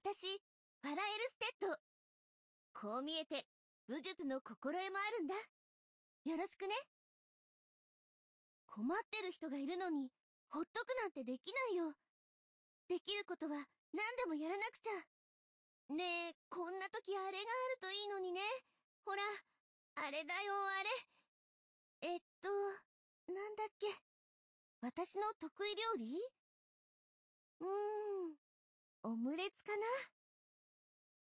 私、ファラエル・ステッド。こう見えて、武術の心得もあるんだ。よろしくね。困ってる人がいるのに、ほっとくなんてできないよ。できることは何でもやらなくちゃ。ねえ、こんな時あれがあるといいのにね。ほら、あれだよ、あれ。えっと、なんだっけ。私の得意料理うーん。オムレツかな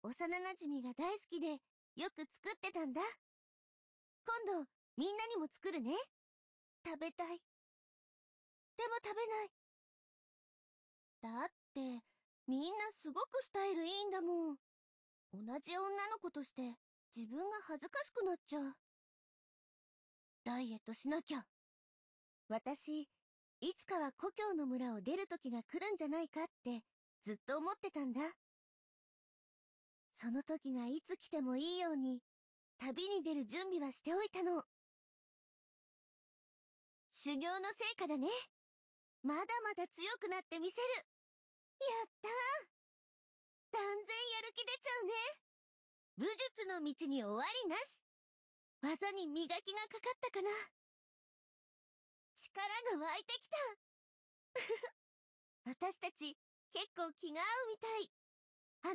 幼馴染が大好きでよく作ってたんだ。今度みんなにも作るね。食べたい。でも食べない。だってみんなすごくスタイルいいんだもん。同じ女の子として自分が恥ずかしくなっちゃう。ダイエットしなきゃ。私、いつかは故郷の村を出る時が来るんじゃないかってずっと思ってたんだ。その時がいつ来てもいいように、旅に出る準備はしておいたの。修行の成果だね。まだまだ強くなってみせる。やったー断然やる気出ちゃうね。武術の道に終わりなし。技に磨きがかかったかな。力が湧いてきた。私たち、結構気が合うみたい。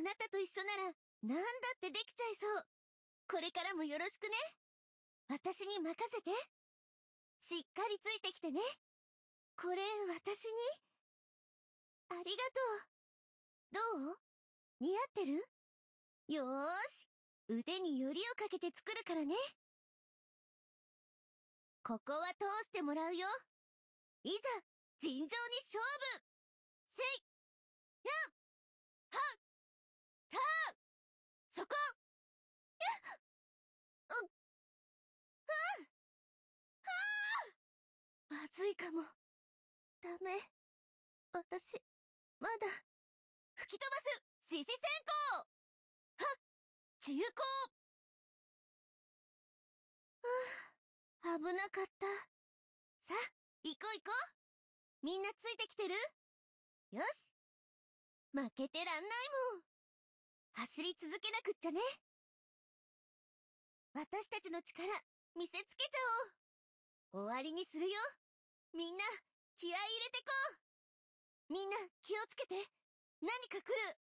あなたと一緒なら何だってできちゃいそう。これからもよろしくね。私に任せて。しっかりついてきてね。これ、私にありがとう。どう似合ってるよーし、腕によりをかけて作るからね。ここは通してもらうよ。いざ、尋常に勝負せいそこ、う、うまずいかも。ダメ。私、まだ。吹き飛ばす獅子閃光は自由光はあ、危なかった。さあ、行こう行こうみんなついてきてるよし負けてらんないもん。走り続けなくっちゃね。私たちの力、見せつけちゃおう。終わりにするよ。みんな、気合い入れてこう。みんな、気をつけて。何か来る。